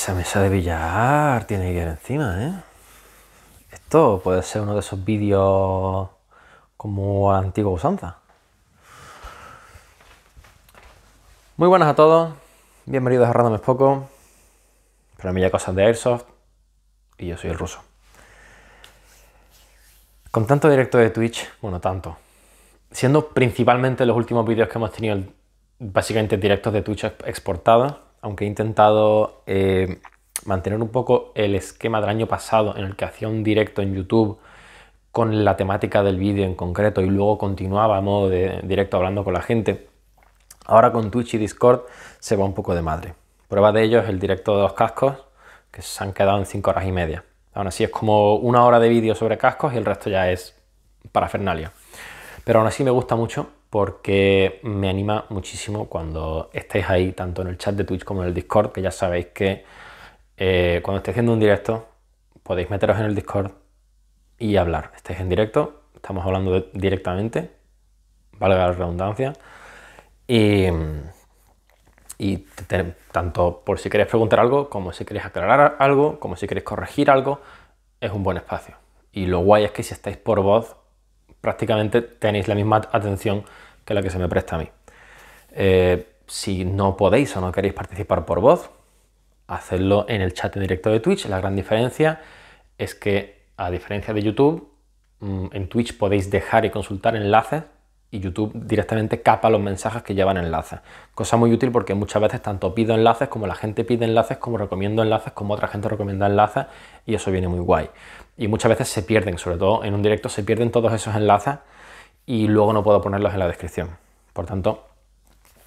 Esa mesa de billar tiene que ir encima, ¿eh? Esto puede ser uno de esos vídeos como a antigua usanza. Muy buenas a todos, bienvenidos a Random es Poco. a mí ya cosas de Airsoft y yo soy el ruso. Con tanto directo de Twitch, bueno, tanto. Siendo principalmente los últimos vídeos que hemos tenido, básicamente directos de Twitch exportados aunque he intentado eh, mantener un poco el esquema del año pasado en el que hacía un directo en YouTube con la temática del vídeo en concreto y luego continuaba a modo de directo hablando con la gente, ahora con Twitch y Discord se va un poco de madre. Prueba de ello es el directo de los cascos, que se han quedado en 5 horas y media. Aún así es como una hora de vídeo sobre cascos y el resto ya es parafernalia. Pero aún así me gusta mucho porque me anima muchísimo cuando estéis ahí, tanto en el chat de Twitch como en el Discord, que ya sabéis que eh, cuando estéis haciendo un directo podéis meteros en el Discord y hablar. Estáis en directo, estamos hablando directamente, valga la redundancia, y, tanto por si queréis preguntar algo, como si queréis aclarar algo, como si queréis corregir algo, es un buen espacio. Y lo guay es que si estáis por voz, prácticamente tenéis la misma atención que la que se me presta a mí. Eh, si no podéis o no queréis participar por voz, hacedlo en el chat en directo de Twitch. La gran diferencia es que, a diferencia de YouTube, mm, en Twitch podéis dejar y consultar enlaces y YouTube directamente capa los mensajes que llevan enlaces. Cosa muy útil porque muchas veces tanto pido enlaces como la gente pide enlaces, como recomiendo enlaces, como otra gente recomienda enlaces y eso viene muy guay. Y muchas veces se pierden, sobre todo en un directo se pierden todos esos enlaces y luego no puedo ponerlos en la descripción. Por tanto,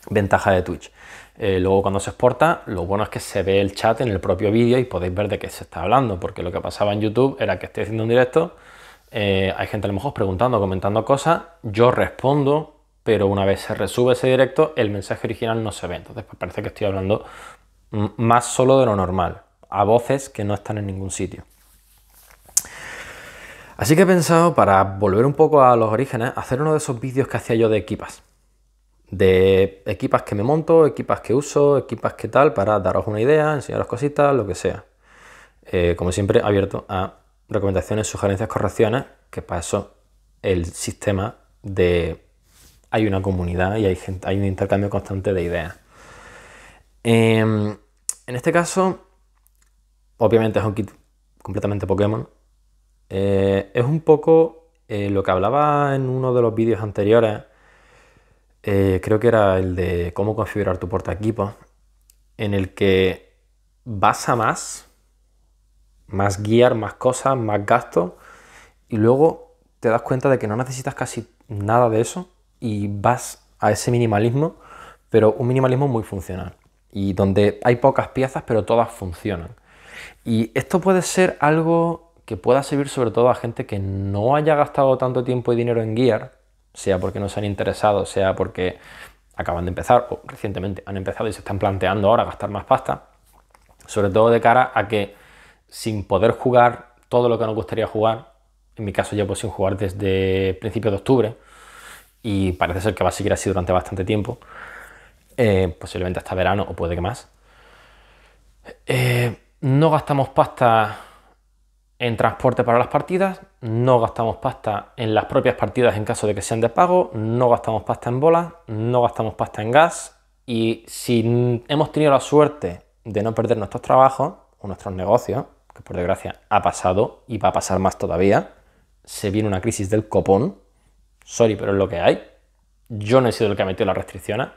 ventaja de Twitch. Eh, luego cuando se exporta, lo bueno es que se ve el chat en el propio vídeo y podéis ver de qué se está hablando, porque lo que pasaba en YouTube era que estoy haciendo un directo, eh, hay gente a lo mejor preguntando, comentando cosas, yo respondo, pero una vez se resube ese directo, el mensaje original no se ve. Entonces pues, parece que estoy hablando más solo de lo normal, a voces que no están en ningún sitio. Así que he pensado, para volver un poco a los orígenes, hacer uno de esos vídeos que hacía yo de equipas. De equipas que me monto, equipas que uso, equipas que tal, para daros una idea, enseñaros cositas, lo que sea. Eh, como siempre, abierto a recomendaciones, sugerencias, correcciones, que para eso el sistema de... Hay una comunidad y hay, hay un intercambio constante de ideas. Em, en este caso, obviamente es un kit completamente Pokémon. Eh, es un poco eh, lo que hablaba en uno de los vídeos anteriores, eh, creo que era el de cómo configurar tu porta equipo, en el que basa más más guiar, más cosas, más gastos, y luego te das cuenta de que no necesitas casi nada de eso y vas a ese minimalismo, pero un minimalismo muy funcional, y donde hay pocas piezas, pero todas funcionan. Y esto puede ser algo que pueda servir sobre todo a gente que no haya gastado tanto tiempo y dinero en guiar, sea porque no se han interesado, sea porque acaban de empezar o recientemente han empezado y se están planteando ahora gastar más pasta, sobre todo de cara a que sin poder jugar todo lo que nos gustaría jugar. En mi caso pues sin jugar desde principios de octubre y parece ser que va a seguir así durante bastante tiempo. Eh, posiblemente hasta verano o puede que más. Eh, no gastamos pasta en transporte para las partidas, no gastamos pasta en las propias partidas en caso de que sean de pago, no gastamos pasta en bolas, no gastamos pasta en gas y si hemos tenido la suerte de no perder nuestros trabajos o nuestros negocios, que por desgracia ha pasado y va a pasar más todavía, se viene una crisis del copón, sorry, pero es lo que hay, yo no he sido el que ha metido la restricción,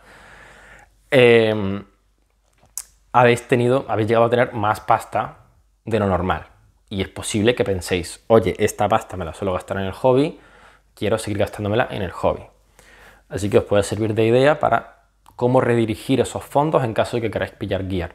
em, habéis tenido, habéis llegado a tener más pasta de lo normal. Y es posible que penséis, oye, esta pasta me la suelo gastar en el hobby, quiero seguir gastándomela en el hobby. Así que os puede servir de idea para cómo redirigir esos fondos en caso de que queráis pillar gear.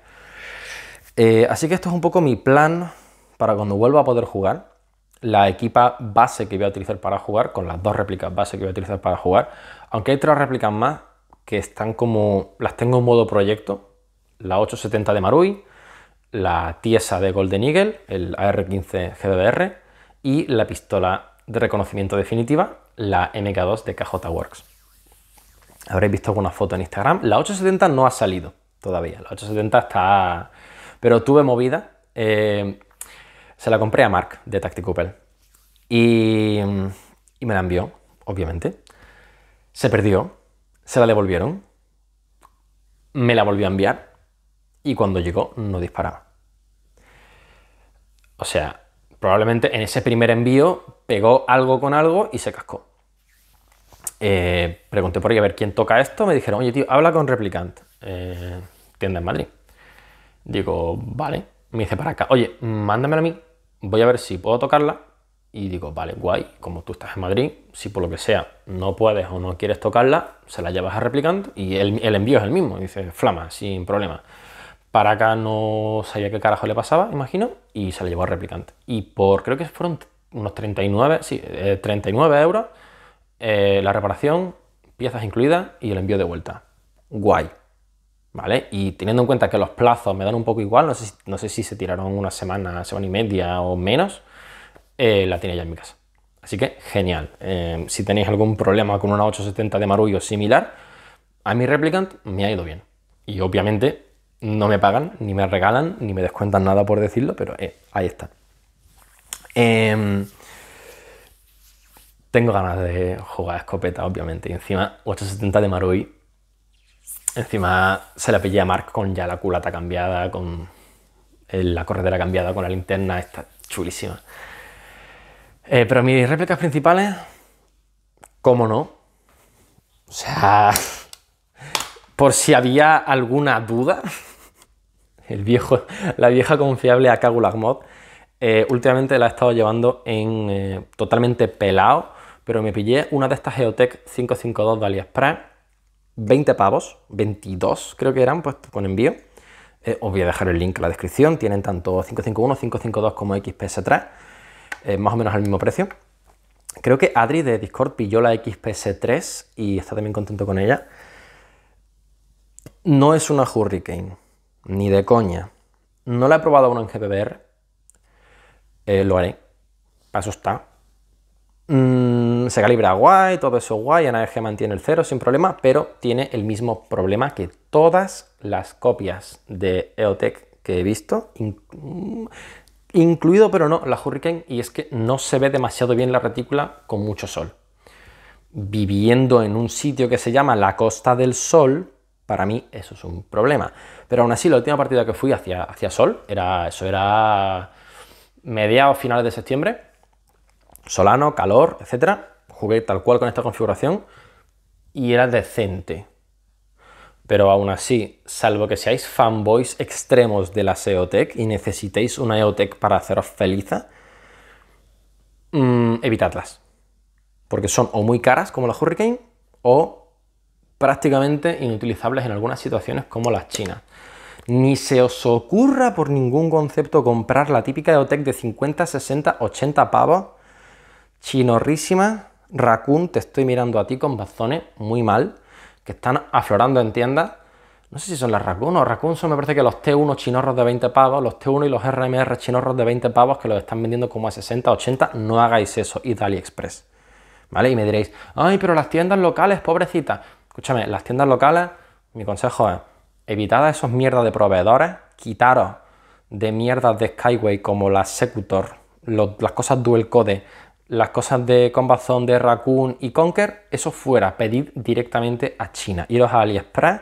Eh, así que esto es un poco mi plan para cuando vuelva a poder jugar. La equipa base que voy a utilizar para jugar, con las dos réplicas base que voy a utilizar para jugar. Aunque hay tres réplicas más que están como... las tengo en modo proyecto. La 870 de Marui, la Tiesa de Golden Eagle, el AR-15 GDDR y la pistola de reconocimiento definitiva, la MK2 de KJ Works. Habréis visto alguna foto en Instagram. La 870 no ha salido todavía. La 870 está pero tuve movida, eh, se la compré a Mark de Tacticouple y, y me la envió, obviamente. Se perdió, se la devolvieron, me la volvió a enviar y cuando llegó no disparaba. O sea, probablemente en ese primer envío pegó algo con algo y se cascó. Eh, pregunté por ahí a ver quién toca esto, me dijeron, oye tío, habla con Replicant, eh, tienda en Madrid. Digo, vale. Me dice para acá, oye, mándamela a mí, voy a ver si puedo tocarla. Y digo, vale, guay, como tú estás en Madrid, si por lo que sea no puedes o no quieres tocarla, se la llevas a replicante y el, envío es el mismo. dice, flama, sin problema. Para acá no sabía qué carajo le pasaba, imagino, y se la llevó a replicante. Y por, creo que fueron unos 39, sí, 39 eh, euros, eh, la reparación, piezas incluidas y el envío de vuelta. Guay. Y teniendo en cuenta que los plazos me dan un poco igual, no sé, si se tiraron una semana, semana y media o menos, eh, la tiene ya en mi casa. Así que genial. Eh, si tenéis algún problema con una 870 de o similar, a mi Replicant me ha ido bien. Y obviamente no me pagan, ni me regalan, ni me descuentan nada por decirlo, pero eh, ahí está. Em, tengo ganas de jugar a escopeta, obviamente. Y encima, 870 de Marui Encima se la pillé a Mark con ya la culata cambiada, con la corredera cambiada, con la linterna, está chulísima. Eh, pero mis réplicas principales, ¿cómo no? O sea, por si había alguna duda, el viejo, la vieja confiable a mod eh, últimamente la he estado llevando en eh, totalmente pelado, pero me pillé una de estas Geotech 552 de AliExpress 20 pavos, 22 creo que eran, pues con envío. Eh, os voy a dejar el link en la descripción, tienen tanto 551, 552 como XPS3, eh, más o menos al mismo precio. Creo que Adri de Discord pilló la XPS3 y está también contento con ella. No es una Hurricane, ni de coña. No la he probado aún en GPBR, eh, lo haré, paso está, Mm, se calibra guay, todo eso guay, que mantiene el cero sin problema, pero tiene el mismo problema que todas las copias de EOTech que he visto, mm, incluido pero no la Hurricane, y es que no se ve demasiado bien la retícula con mucho sol. Viviendo en un sitio que se llama la Costa del Sol, para mí eso es un problema. Pero aún así, la última partida que fui hacia, hacia Sol, era, eso era mediados, finales de septiembre, solano, calor, etcétera. Jugué tal cual con esta configuración y era decente. Pero aún así, salvo que seáis fanboys extremos de la EOTech y necesitéis una Eotec para haceros feliz, mm, evitadlas. Porque son o muy caras como la Hurricane o prácticamente inutilizables en algunas situaciones como las chinas. Ni se os ocurra por ningún concepto comprar la típica EOTech de 50, 60, 80 pavos Chinorrísima, Raccoon, te estoy mirando a ti con bazones muy mal, que están aflorando en tiendas. No sé si son las Raccoon o Raccoon son, me parece que los T1 chinorros de 20 pavos, los T1 y los RMR chinorros de 20 pavos que los están vendiendo como a 60, 80. No hagáis eso, Italia Express. ¿Vale? Y me diréis, ay, pero las tiendas locales, pobrecita. Escúchame, las tiendas locales, mi consejo es, evitad esos mierdas de proveedores, quitaros de mierdas de Skyway como la Secutor, las cosas dual code las cosas de Combazón, de Raccoon y Conker, eso fuera, pedid directamente a China. Iros a AliExpress,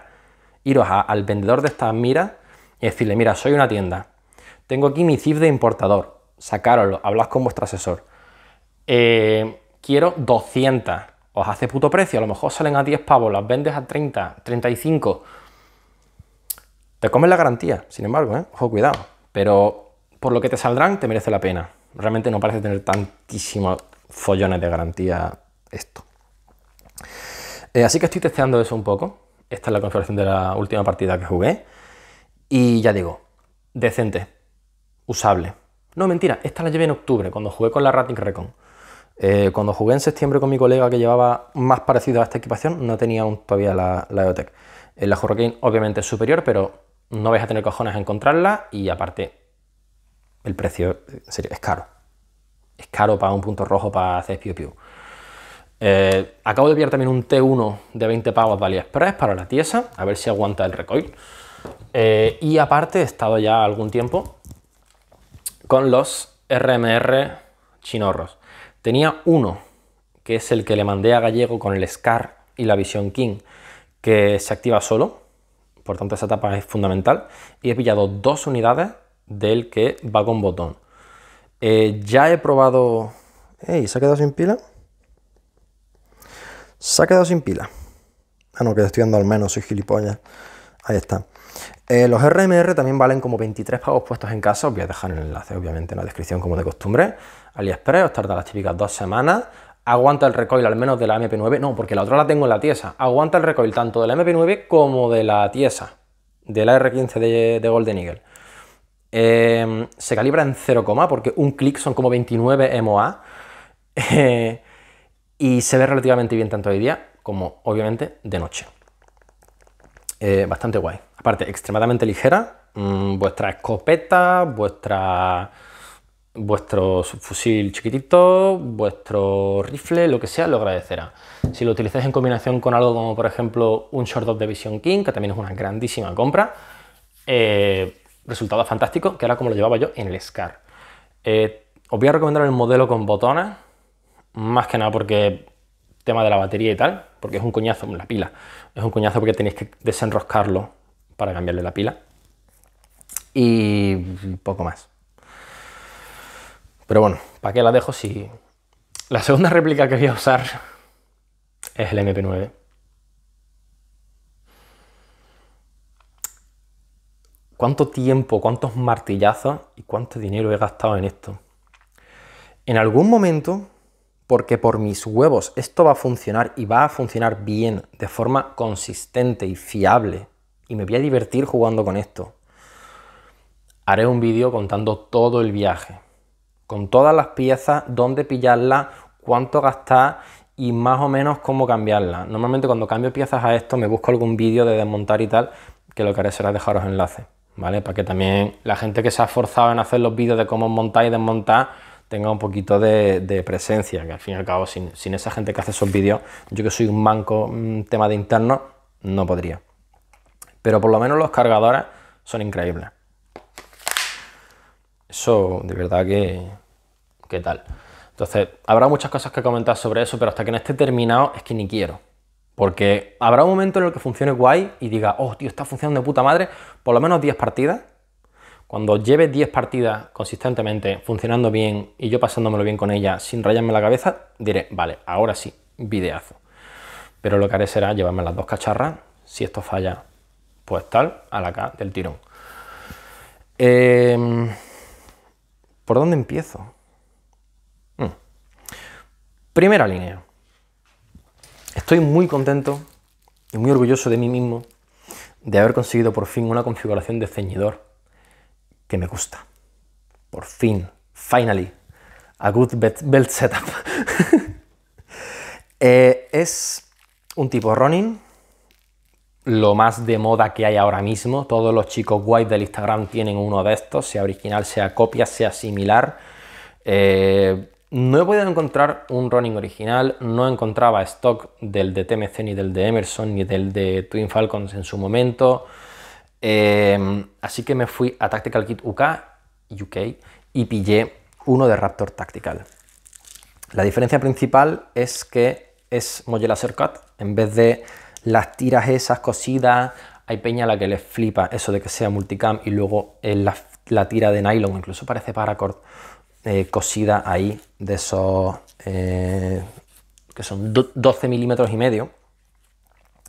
iros al vendedor de estas miras y decirle, mira, soy una tienda, tengo aquí mi CIF de importador, sacároslo, hablas con vuestro asesor. Eh, quiero 200, os hace puto precio, a lo mejor salen a 10 pavos, las vendes a 30, 35. Te comes la garantía, sin embargo, ¿eh? ojo, cuidado. Pero por lo que te saldrán, te merece la pena realmente no parece tener tantísimos follones de garantía esto. Eh, así que estoy testeando eso un poco. Esta es la configuración de la última partida que jugué. Y ya digo, decente, usable. No, mentira, esta la llevé en octubre, cuando jugué con la rating Recon. Eh, cuando jugué en septiembre con mi colega que llevaba más parecido a esta equipación, no tenía aún todavía la, la EOTech. la Hurricane obviamente es superior, pero no vais a tener cojones a encontrarla y aparte el precio es caro. Es caro para un punto rojo para hacer piu piu. Eh, acabo de pillar también un T1 de 20 pavos de AliExpress para la tiesa, a ver si aguanta el recoil. Eh, y aparte he estado ya algún tiempo con los RMR chinorros. Tenía uno, que es el que le mandé a Gallego con el SCAR y la Visión King, que se activa solo, por tanto esa etapa es fundamental, y he pillado dos unidades del que va con botón. Eh, ya he probado... ¡Ey! ¿Se ha quedado sin pila? Se ha quedado sin pila. Ah, no, que estoy dando al menos, soy gilipollas. Ahí está. Eh, los RMR también valen como 23 pagos puestos en casa. Os voy a dejar el enlace, obviamente, en la descripción, como de costumbre. AliExpress os tarda las típicas dos semanas. Aguanta el recoil al menos de la MP9. No, porque la otra la tengo en la tiesa. Aguanta el recoil tanto de la MP9 como de la tiesa. De la R15 de Golden Eagle. Em, se calibra en 0, porque un clic son como 29 MOA. y se ve relativamente bien tanto de día como, obviamente, de noche. Eh, bastante guay. Aparte, extremadamente ligera. Mm, vuestra escopeta, vuestra, vuestro fusil chiquitito, vuestro rifle, lo que sea, lo agradecerá. Si lo utilizáis en combinación con algo como, por ejemplo, un short de Vision King, que también es una grandísima compra, eh, resultado fantástico, que era como lo llevaba yo en el SCAR. Eh, os voy a recomendar el modelo con botones, más que nada porque tema de la batería y tal, porque es un coñazo, la pila, es un coñazo porque tenéis que desenroscarlo para cambiarle la pila y poco más. Pero bueno, ¿para qué la dejo si... La segunda réplica que voy a usar es el MP9. cuánto tiempo, cuántos martillazos y cuánto dinero he gastado en esto. En algún momento, porque por mis huevos esto va a funcionar y va a funcionar bien, de forma consistente y fiable, y me voy a divertir jugando con esto, haré un vídeo contando todo el viaje, con todas las piezas, dónde pillarlas, cuánto gastar y más o menos cómo cambiarlas. Normalmente cuando cambio piezas a esto me busco algún vídeo de desmontar y tal, que lo que haré será dejaros enlaces. Para que también la gente que se ha esforzado en hacer los vídeos de cómo montar y desmontar tenga un poquito de, presencia, que al fin y al cabo sin, esa gente que hace esos vídeos, yo que soy un manco tema de interno, no podría. Pero por lo menos los cargadores son increíbles. Eso de verdad que... ¿Qué tal? Entonces, habrá muchas cosas que comentar sobre eso, pero hasta que no esté terminado es que ni quiero. Porque habrá un momento en el que funcione guay y diga, oh, tío, está funcionando de puta madre, por lo menos 10 partidas. Cuando lleve 10 partidas consistentemente, funcionando bien y yo pasándomelo bien con ella sin rayarme la cabeza, diré, vale, ahora sí, videazo. Pero lo que haré será llevarme las dos cacharras. Si esto falla, pues tal, a la K del tirón. Em, ¿Por dónde empiezo? Hmm. Primera línea Estoy muy contento y muy orgulloso de mí mismo de haber conseguido por fin una configuración de ceñidor que me gusta. Por fin, finally, a good belt setup. Eh, es un tipo running, lo más de moda que hay ahora mismo. Todos los chicos guay del Instagram tienen uno de estos, sea original, sea copia, sea similar. Eh, no he podido encontrar un running original, no encontraba stock del de TMC, ni del de Emerson, ni del de Twin Falcons en su momento. Em, así que me fui a Tactical Kit UK, UK y pillé uno de Raptor Tactical. La diferencia principal es que es Laser Cut, en vez de las tiras esas cosidas, hay peña a la que les flipa eso de que sea multicam y luego eh, la, la tira de nylon, incluso parece paracord eh, cosida ahí de esos eh, que son 12 milímetros y medio,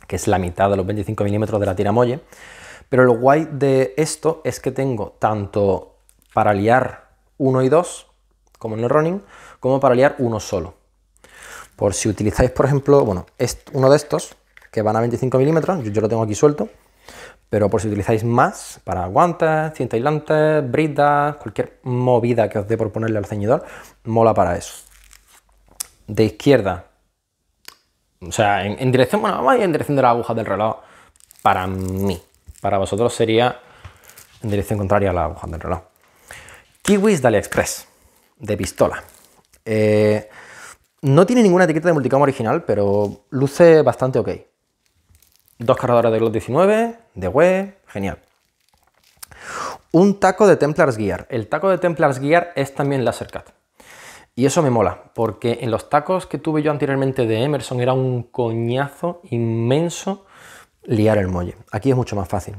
que es la mitad de los 25 milímetros de la tiramolle. Pero lo guay de esto es que tengo tanto para liar uno y dos, como en el running, como para liar uno solo. Por si utilizáis, por ejemplo, bueno, uno de estos, que van a 25 milímetros, yo lo tengo aquí suelto, pero por si utilizáis más para guantes, cinta aislante, bridas, cualquier movida que os dé por ponerle al ceñidor, mola para eso. De izquierda, o sea, en, dirección, bueno, vamos en dirección de la aguja del reloj para mí. Para vosotros sería en dirección contraria a la aguja del reloj. Kiwis de Express, de pistola. Eh, no tiene ninguna etiqueta de multicam original, pero luce bastante ok. Dos cargadores de Glock 19, de web, genial. Un taco de Templars Gear. El taco de Templars Gear es también cut. Y eso me mola, porque en los tacos que tuve yo anteriormente de Emerson era un coñazo inmenso liar el muelle. Aquí es mucho más fácil.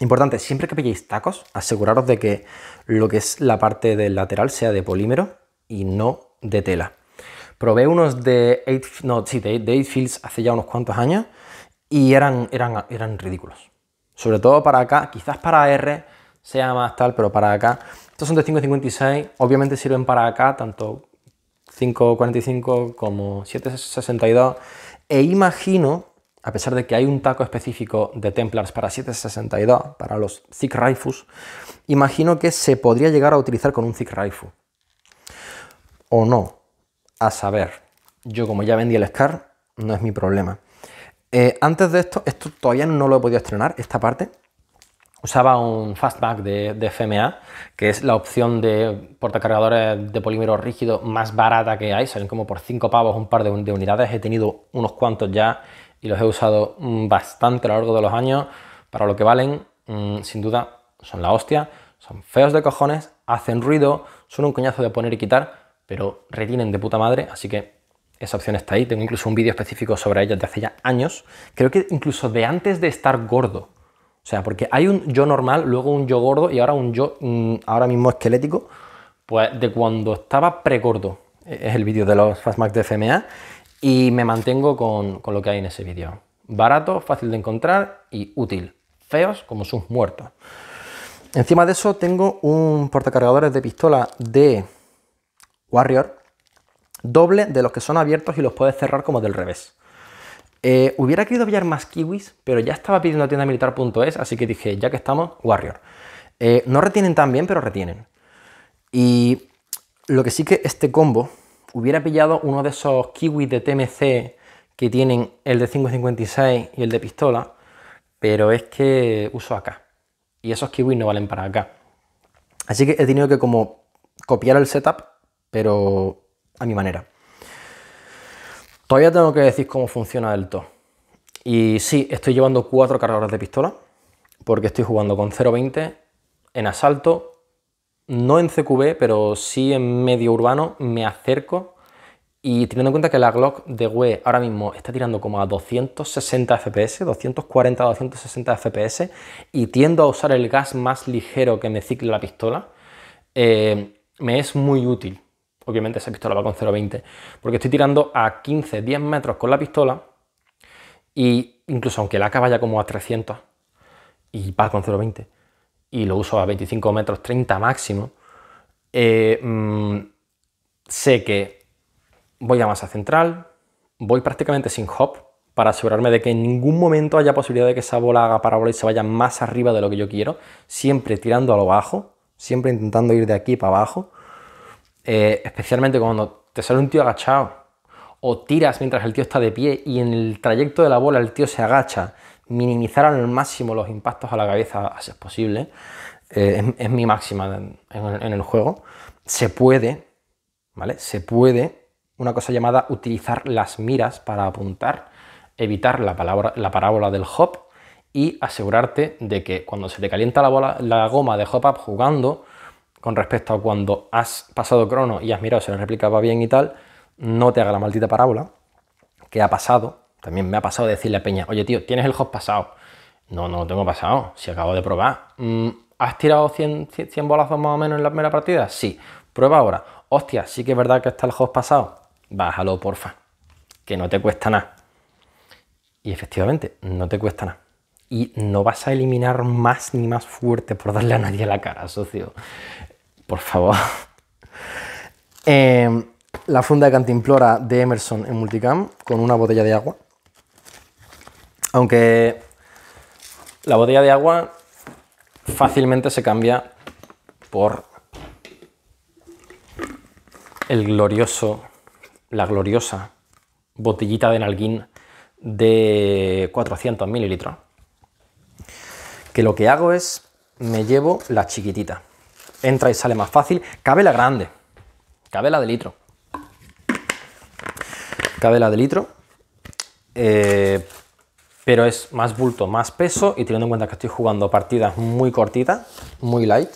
Importante, siempre que pilléis tacos, aseguraros de que lo que es la parte del lateral sea de polímero y no de tela. Probé unos de 8 Fields hace ya unos cuantos años y eran, eran, eran ridículos. Sobre todo para acá, quizás para R sea más tal, pero para acá. Estos son de 5.56, obviamente sirven para acá, tanto 5.45 como 7.62. E imagino, a pesar de que hay un taco específico de Templars para 7.62, para los Zig Rifles, imagino que se podría llegar a utilizar con un Zig Rifle. O no, a saber. Yo como ya vendí el SCAR, no es mi problema. Eh, antes de esto, esto todavía no lo he podido estrenar, esta parte. Usaba un fastback de, FMA, que es la opción de portacargadores de polímero rígido más barata que hay. Salen como por 5 pavos un par de, unidades. He tenido unos cuantos ya y los he usado mm, bastante a lo largo de los años. Para lo que valen, mm, sin duda, son la hostia. Son feos de cojones, hacen ruido, son un coñazo de poner y quitar, pero retienen de puta madre. Así que esa opción está ahí. Tengo incluso un vídeo específico sobre ella de hace ya años. Creo que incluso de antes de estar gordo. O sea, porque hay un yo normal, luego un yo gordo y ahora un yo mm, ahora mismo esquelético, pues de cuando estaba pregordo. E-, es el vídeo de los Fastmax de FMA. y me mantengo con, con lo que hay en ese vídeo. Barato, fácil de encontrar y útil. Feos como sus muertos. Encima de eso tengo un portacargadores de pistola de Warrior, doble de los que son abiertos y los puedes cerrar como del revés. Eh, hubiera querido pillar más kiwis, pero ya estaba pidiendo a tienda militar.es, así que dije, ya que estamos, Warrior. Eh, no retienen tan bien, pero retienen. Y lo que sí que este combo hubiera pillado uno de esos kiwis de TMC que tienen el de 5.56 y el de pistola, pero es que uso acá. Y esos kiwis no valen para acá. Así que he tenido que como copiar el setup, pero a mi manera. Todavía tengo que decir cómo funciona el to. Y sí, estoy llevando cuatro cargadores de pistola, porque estoy jugando con 0.20 en asalto, no en CQB, pero sí en medio urbano, me acerco y teniendo en cuenta que la Glock de Web ahora mismo está tirando como a 260 FPS, 240, 260 FPS, y tiendo a usar el gas más ligero que me cicle la pistola, eh, me es muy útil obviamente esa pistola va con 0,20, porque estoy tirando a 15, 10 metros con la pistola y incluso aunque la AK vaya como a 300 y va con 0,20 y lo uso a 25 metros, 30 máximo, eh, mm, sé que voy a masa central, voy prácticamente sin hop para asegurarme de que en ningún momento haya posibilidad de que esa bola haga parábola y se vaya más arriba de lo que yo quiero, siempre tirando a lo bajo, siempre intentando ir de aquí para abajo eh, especialmente cuando te sale un tío agachado o tiras mientras el tío está de pie y en el trayecto de la bola el tío se agacha, minimizar al máximo los impactos a la cabeza, es es posible, eh, es, mi máxima en, el juego. Se puede, ¿vale? Se puede una cosa llamada utilizar las miras para apuntar, evitar la, palabra, la parábola del hop y asegurarte de que cuando se te calienta la, bola, la goma de hop up jugando, con respecto a cuando has pasado crono y has mirado si la réplica va bien y tal, no te haga la maldita parábola, que ha pasado. También me ha pasado decirle a Peña, oye tío, ¿tienes el host pasado? No, no lo tengo pasado, si acabo de probar. Mm, ¿Has tirado 100, 100 bolazos más o menos en la primera partida? Sí. Prueba ahora. Hostia, sí que es verdad que está el host pasado. Bájalo, porfa. Que no te cuesta nada. Y efectivamente, no te cuesta nada y no vas a eliminar más ni más fuerte por darle a nadie la cara, socio. Por favor. Em, la funda de cantimplora de Emerson en multicam con una botella de agua. Aunque la botella de agua fácilmente se cambia por el glorioso, la gloriosa botellita de Nalguín de 400 mililitros que lo que hago es, me llevo la chiquitita. Entra y sale más fácil. Cabe la grande. Cabe la de litro. Cabe la de litro. Eh, pero es más bulto, más peso y teniendo en cuenta que estoy jugando partidas muy cortitas, muy light,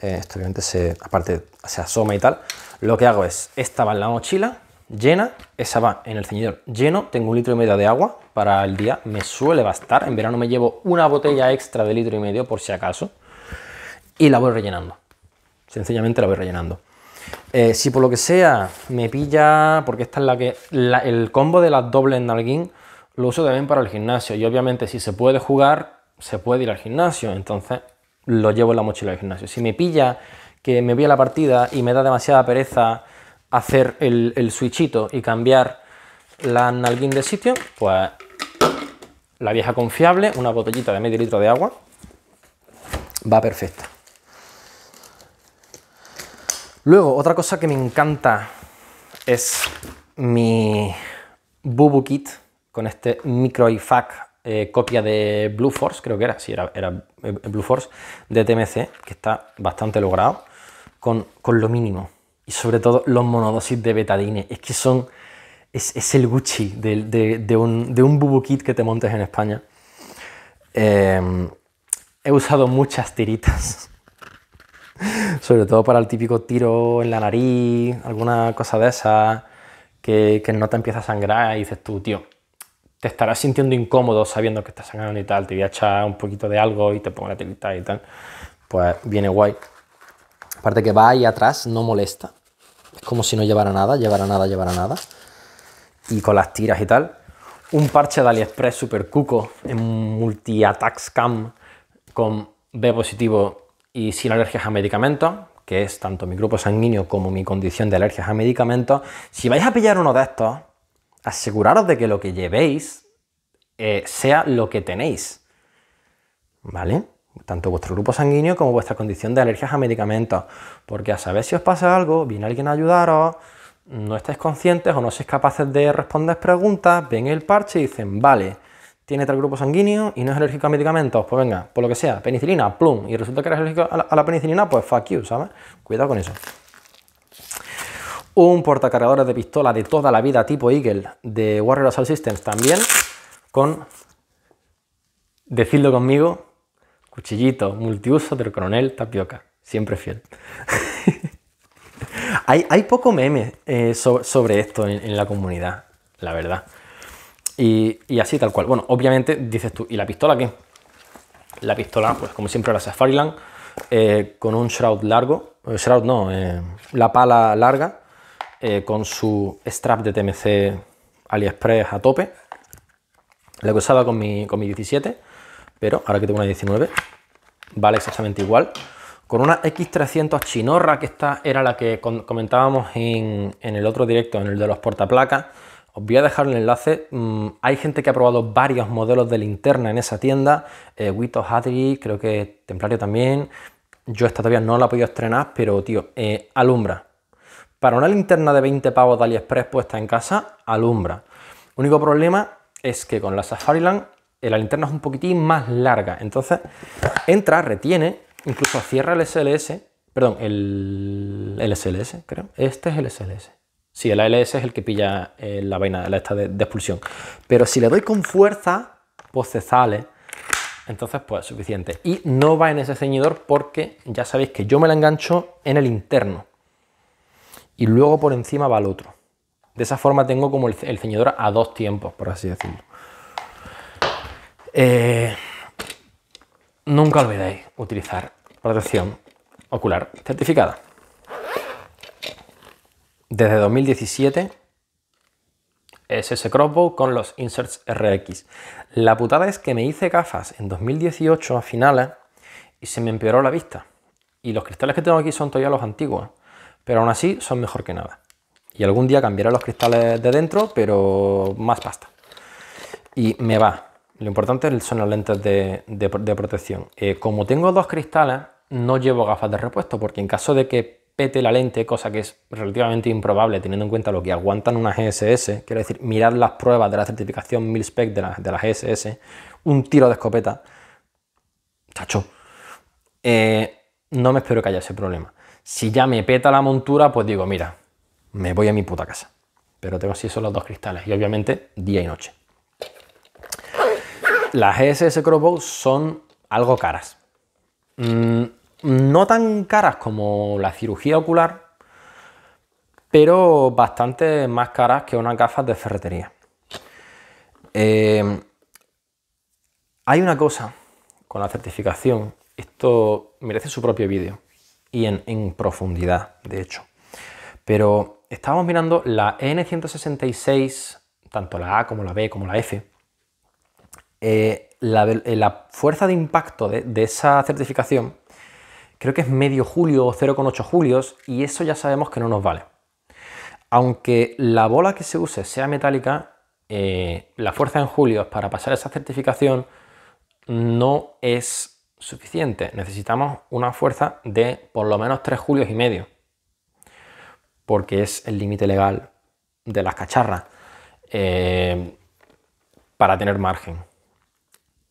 eh, esto obviamente se, aparte se asoma y tal, lo que hago es, esta va en la mochila, llena, esa va en el ceñidor lleno, tengo un litro y medio de agua para el día, me suele bastar, en verano me llevo una botella extra de litro y medio por si acaso, y la voy rellenando, sencillamente la voy rellenando. Eh, si por lo que sea me pilla, porque esta es la que, el combo de las dobles nalguín lo uso también para el gimnasio, y obviamente si se puede jugar, se puede ir al gimnasio, entonces lo llevo en la mochila del gimnasio. Si me pilla que me voy a la partida y me da demasiada pereza hacer el, el switchito y cambiar la nalguín de sitio, pues la vieja confiable, una botellita de medio litro de agua, va perfecta. Luego, otra cosa que me encanta es mi Bubu Kit con este micro IFAC eh, copia de Blue Force, creo que era, sí, era, era eh, Blue Force de TMC, que está bastante logrado, con lo mínimo y sobre todo los monodosis de betadine. Es que son. Es, el Gucci de, un, de bubu kit que te montes en España. Em, he usado muchas tiritas. sobre todo para el típico tiro en la nariz, alguna cosa de esa, que, que no te empieza a sangrar y dices tú, tío, te estarás sintiendo incómodo sabiendo que estás sangrando y tal, te voy a echar un poquito de algo y te pongo la tirita y tal, pues viene guay. Aparte que va ahí atrás, no molesta. Es como si no llevara nada, llevara nada, llevara nada. Y con las tiras y tal. Un parche de AliExpress super cuco en multi atax cam con B positivo y sin alergias a medicamentos, que es tanto mi grupo sanguíneo como mi condición de alergias a medicamentos. Si vais a pillar uno de estos, aseguraros de que lo que llevéis eh, sea lo que tenéis. ¿Vale? tanto vuestro grupo sanguíneo como vuestra condición de alergias a medicamentos, porque a saber si os pasa algo, viene alguien a ayudaros, no estáis conscientes o no sois capaces de responder preguntas, ven el parche y dicen, vale, tiene tal grupo sanguíneo y no es alérgico a medicamentos, pues venga, por lo que sea, penicilina, plum, y resulta que eres alérgico a la, penicilina, pues fuck you, ¿sabes? Cuidado con eso. Un portacargador de pistola de toda la vida tipo Eagle de Warrior Assault Systems también, con, decidlo conmigo, Cuchillito, multiuso del coronel Tapioca, siempre fiel. hay, poco meme eh, sobre esto en, la comunidad, la verdad. Y, así tal cual. Bueno, obviamente dices tú, ¿y la pistola qué? La pistola, pues como siempre la Safariland, eh, con un shroud largo, eh, shroud no, eh, la pala larga, con su strap de TMC AliExpress a tope, la que usaba con mi, con mi 17 pero ahora que tengo una 19, vale exactamente igual. Con una X300 chinorra, que esta era la que comentábamos en, el otro directo, en el de los portaplacas, os voy a dejar un enlace. Mm, hay gente que ha probado varios modelos de linterna en esa tienda. Wito eh, Hadri, creo que Templario también. Yo esta todavía no la he podido estrenar, pero tío, eh, alumbra. Para una linterna de 20 pavos de AliExpress puesta en casa, alumbra. Único problema es que con la Safariland la linterna es un poquitín más larga. Entonces entra, retiene, incluso cierra el SLS, perdón, el, SLS, creo. Este es el SLS. Sí, el ALS es el que pilla eh, la vaina, la esta de, expulsión. Pero si le doy con fuerza, pues se sale. Entonces, pues suficiente. Y no va en ese ceñidor porque ya sabéis que yo me la engancho en el interno. Y luego por encima va el otro. De esa forma tengo como el ceñidor a dos tiempos, por así decirlo. Eh, nunca olvidéis utilizar protección ocular certificada. Desde 2017 es ese crossbow con los inserts RX. La putada es que me hice gafas en 2018 a finales y se me empeoró la vista. Y los cristales que tengo aquí son todavía los antiguos, pero aún así son mejor que nada. Y algún día cambiaré los cristales de dentro, pero más pasta. Y me va lo importante son las lentes de, protección. Eh, como tengo dos cristales, no llevo gafas de repuesto porque en caso de que pete la lente, cosa que es relativamente improbable teniendo en cuenta lo que aguantan unas GSS, e quiero decir, mirad las pruebas de la certificación MilSpec de las de GSS, un tiro de escopeta, chacho, eh, no me espero que haya ese problema. Si ya me peta la montura, pues digo, mira, me voy a mi puta casa. Pero tengo así solo los dos cristales y obviamente día y noche las GSS e Crossbow son algo caras. Mm, no tan caras como la cirugía ocular, pero bastante más caras que unas gafas de ferretería. Eh, hay una cosa con la certificación, esto merece su propio vídeo y en, profundidad, de hecho. Pero estábamos mirando la N166, tanto la A como la B como la F, eh, eh, la, fuerza de impacto de, esa certificación creo que es medio julio o 0,8 julios y eso ya sabemos que no nos vale. Aunque la bola que se use sea metálica, eh, la fuerza en julios para pasar esa certificación no es suficiente. Necesitamos una fuerza de por lo menos 3 julios y medio, porque es el límite legal de las cacharras, para tener margen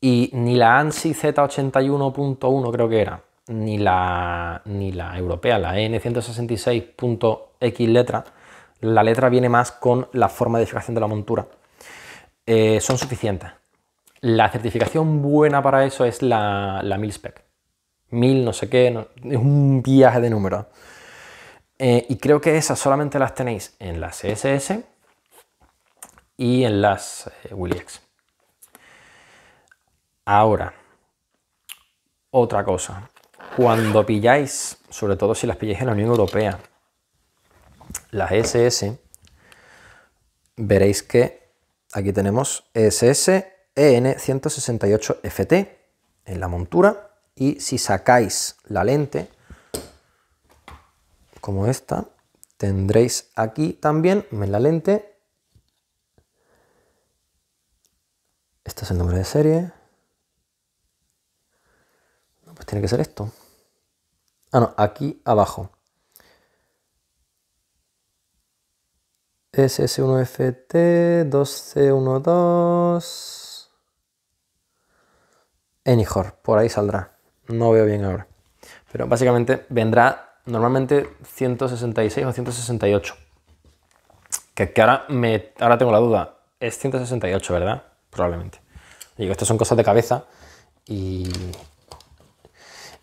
y ni la ANSI Z81.1 creo que era, ni la, ni la europea, la e n 166x letra, la letra viene más con la forma de fijación de la montura, eh, son suficientes. La certificación buena para eso es la, la spec Mil no sé qué, es un viaje de números. Eh, y creo que esas solamente las tenéis en las CSS y en las eh, Ahora, otra cosa. Cuando pilláis, sobre todo si las pilláis en la Unión Europea, las SS, e veréis que aquí tenemos e SS EN168FT en la montura y si sacáis la lente como esta, tendréis aquí también en la lente, este es el nombre de serie, tiene que ser esto. Ah, no, aquí abajo. SS1FT, 2C12... Enihor, por ahí saldrá. No veo bien ahora. Pero básicamente vendrá normalmente 166 o 168. Que, que ahora, me, ahora tengo la duda. Es 168, ¿verdad? Probablemente. Digo, estas son cosas de cabeza y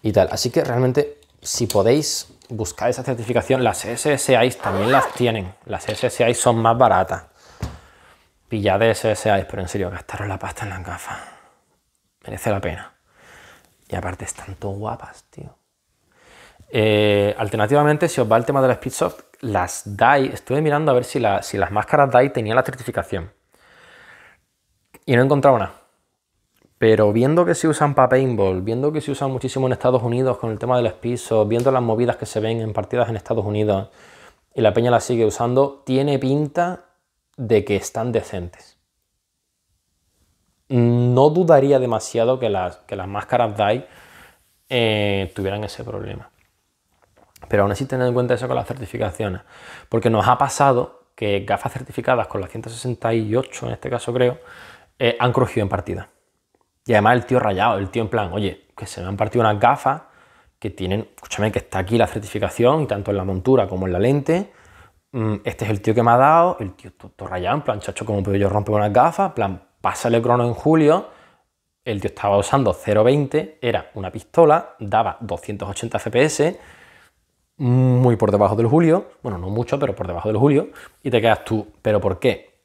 y tal. Así que realmente, si podéis buscar esa certificación, las SSIs también las tienen. Las SSIs son más baratas. Pillad de SSIs, pero en serio, gastaros la pasta en las gafas. Merece la pena. Y aparte están tanto guapas, tío. Eh, alternativamente, si os va el tema de las Speedsoft, las DAI, estuve mirando a ver si, si las máscaras DAI tenían la certificación. Y no encontrado una. Pero viendo que se usan para paintball, viendo que se usan muchísimo en Estados Unidos con el tema del pisos, viendo las movidas que se ven en partidas en Estados Unidos y la peña la sigue usando, tiene pinta de que están decentes. No dudaría demasiado que las, que las máscaras DAI eh, tuvieran ese problema. Pero aún así tener en cuenta eso con las certificaciones. Porque nos ha pasado que gafas certificadas con las 168, en este caso creo, eh, han crujido en partida. Y además el tío rayado, el tío en plan, oye, que se me han partido unas gafas que tienen, escúchame, que está aquí la certificación, tanto en la montura como en la lente. Mm, este es el tío que me ha dado, el tío todo rayado, en plan, chacho, como puedo yo rompe unas gafas? En plan, pásale crono en julio. El tío estaba usando 0.20, era una pistola, daba 280 FPS, muy por debajo del julio, bueno, no mucho, pero por debajo del julio, y te quedas tú, ¿pero por qué?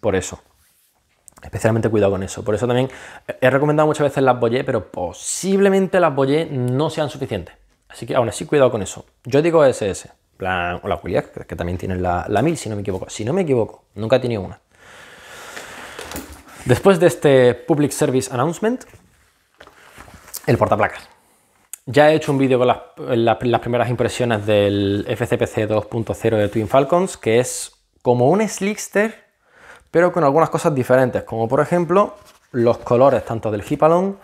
Por eso. Especialmente cuidado con eso. Por eso también eh, he recomendado muchas veces las boyé, pero posiblemente las boyé no sean suficientes. Así que aún así, cuidado con eso. Yo digo SS, plan, o la Quiliac, que también tienen la, la 1000, si no me equivoco. Si no me equivoco, nunca he tenido una. Después de este Public Service Announcement, el portaplacas. Ya he hecho un vídeo con las, las, primeras impresiones del FCPC 2.0 de Twin Falcons, que es como un Slickster pero con algunas cosas diferentes, como por ejemplo los colores tanto del hipalón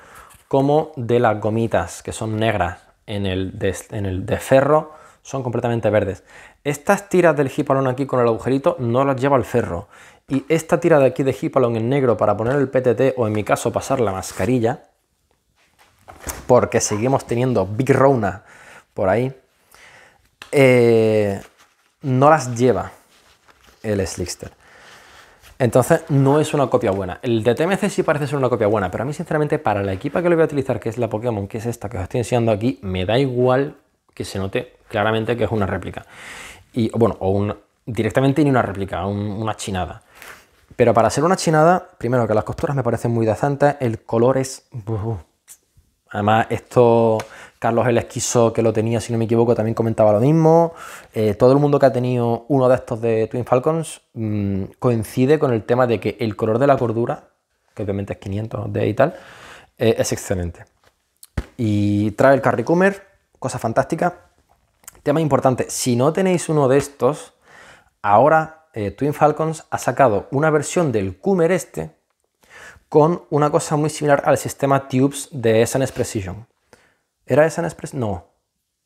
como de las gomitas, que son negras. En el, de, en el de ferro son completamente verdes. Estas tiras del hipalón aquí con el agujerito no las lleva el ferro. Y esta tira de aquí de hipalón en negro para poner el PTT o en mi caso pasar la mascarilla, porque seguimos teniendo Big Rona por ahí, eh, no las lleva el Slickster. Entonces no es una copia buena. El de TMC sí parece ser una copia buena, pero a mí sinceramente para la equipa que lo voy a utilizar, que es la Pokémon, que es esta que os estoy enseñando aquí, me da igual que se note claramente que es una réplica. Y bueno, o un, directamente ni una réplica, una chinada. Pero para ser una chinada, primero que las costuras me parecen muy decentes, el color es... Además, esto Carlos el Esquizo, que lo tenía, si no me equivoco, también comentaba lo mismo. Eh, todo el mundo que ha tenido uno de estos de Twin Falcons mm, coincide con el tema de que el color de la cordura, que obviamente es 500 de y tal, eh, es excelente. Y trae el Carricumer, cosa fantástica. Tema importante, si no tenéis uno de estos, ahora eh, Twin Falcons ha sacado una versión del Coomer este con una cosa muy similar al sistema Tubes de SNS Precision ¿Era esa Nespresso? No.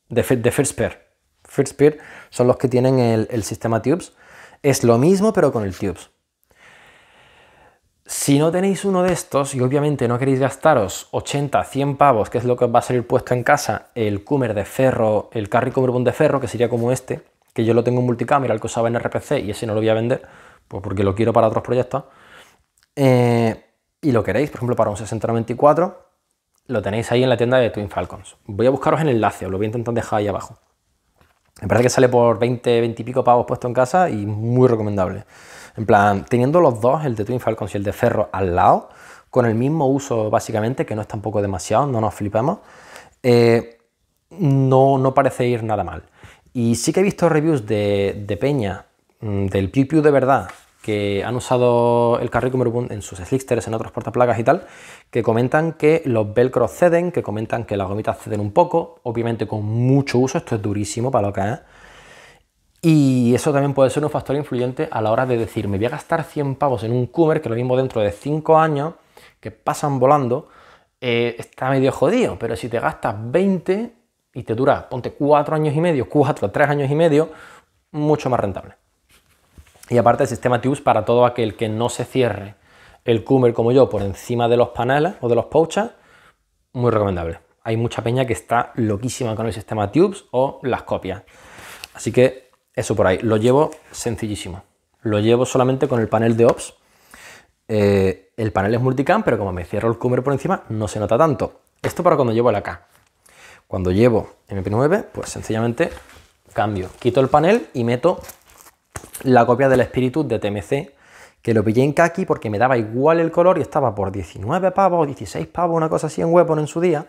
De, de First Pair. First Pair son los que tienen el, sistema Tubes. Es lo mismo, pero con el Tubes. Si no tenéis uno de estos y obviamente no queréis gastaros 80, 100 pavos, que es lo que va a salir puesto en casa, el Cumer de ferro, el Carry Cumberbund de ferro, que sería como este, que yo lo tengo en multicámara, el que usaba en RPC y ese no lo voy a vender, pues porque lo quiero para otros proyectos. Eh, y lo queréis, por ejemplo, para un 6094, lo tenéis ahí en la tienda de Twin Falcons. Voy a buscaros el enlace, os lo voy a intentar dejar ahí abajo. Me parece que sale por 20, 20 y pico pavos puesto en casa y muy recomendable. En plan, teniendo los dos, el de Twin Falcons y el de Ferro al lado, con el mismo uso básicamente, que no es tampoco demasiado, no nos flipamos, eh, no, no parece ir nada mal. Y sí que he visto reviews de, de Peña, mm, del Piu de verdad, que han usado el cummerbund en sus slicksters, en otros portaplagas y tal, que comentan que los velcros ceden, que comentan que las gomitas ceden un poco, obviamente con mucho uso, esto es durísimo para lo que es, y eso también puede ser un factor influyente a la hora de decir, me voy a gastar 100 pavos en un Coomer, que lo mismo dentro de 5 años, que pasan volando, eh, está medio jodido, pero si te gastas 20 y te dura, ponte 4 años y medio, 4, 3 años y medio, mucho más rentable. Y aparte el sistema Tubes para todo aquel que no se cierre el cummer como yo por encima de los paneles o de los pouches, muy recomendable. Hay mucha peña que está loquísima con el sistema Tubes o las copias. Así que eso por ahí, lo llevo sencillísimo. Lo llevo solamente con el panel de Ops. Eh, el panel es multicam, pero como me cierro el cummer por encima, no se nota tanto. Esto para cuando llevo el AK. Cuando llevo MP9, pues sencillamente cambio, quito el panel y meto la copia del Espíritu de TMC, que lo pillé en Kaki porque me daba igual el color y estaba por 19 pavos, 16 pavos, una cosa así en Weapon en su día.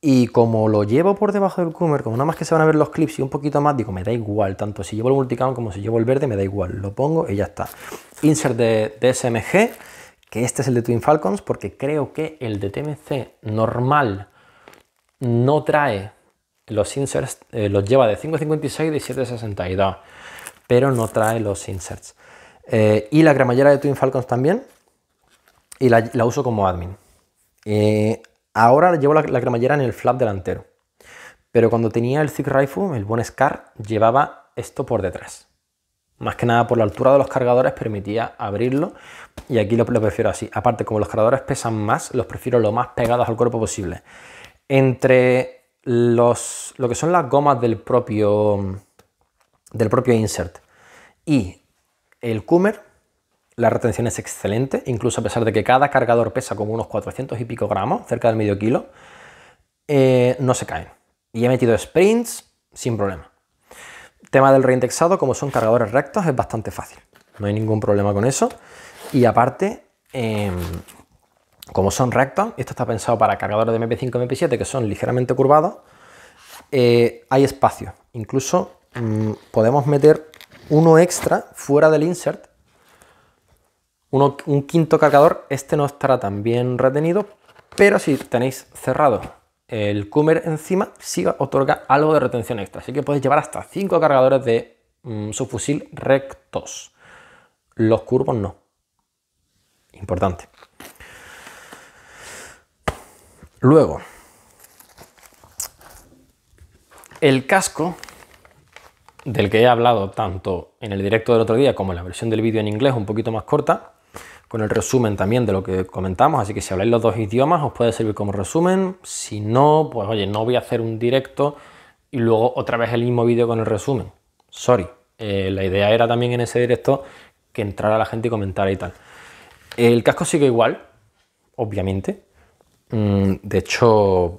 Y como lo llevo por debajo del Coomer, como nada más que se van a ver los clips y un poquito más, digo, me da igual, tanto si llevo el multicam como si llevo el verde, me da igual, lo pongo y ya está. Insert de, SMG, que este es el de Twin Falcons, porque creo que el de TMC normal no trae los inserts, eh, los lleva de 5.56 y de 7.62 pero no trae los inserts. Eh, y la cremallera de Twin Falcons también, y la, uso como admin. Eh, ahora llevo la, cremallera en el flap delantero, pero cuando tenía el Thick Rifle, el buen Scar, llevaba esto por detrás. Más que nada por la altura de los cargadores permitía abrirlo y aquí lo, prefiero así. Aparte, como los cargadores pesan más, los prefiero lo más pegados al cuerpo posible. Entre los, lo que son las gomas del propio del propio insert. Y el Coomer, la retención es excelente, incluso a pesar de que cada cargador pesa como unos 400 y pico gramos, cerca del medio kilo, eh, no se caen. Y he metido sprints sin problema. Tema del reindexado, como son cargadores rectos, es bastante fácil. No hay ningún problema con eso. Y aparte, em, como son rectos, esto está pensado para cargadores de MP5 y MP7 que son ligeramente curvados, eh, hay espacio. Incluso Mm, podemos meter uno extra fuera del insert. un quinto cargador, este no estará tan bien retenido, pero si tenéis cerrado el cummer encima, sí otorga algo de retención extra. Así que podéis llevar hasta cinco cargadores de mm, subfusil rectos. Los curvos no. Importante. Luego, el casco del que he hablado tanto en el directo del otro día como en la versión del vídeo en inglés un poquito más corta, con el resumen también de lo que comentamos, así que si habláis los dos idiomas os puede servir como resumen, si no, pues oye, no voy a hacer un directo y luego otra vez el mismo vídeo con el resumen, sorry, eh, la idea era también en ese directo que entrara la gente y comentara y tal. El casco sigue igual, obviamente, mm, de hecho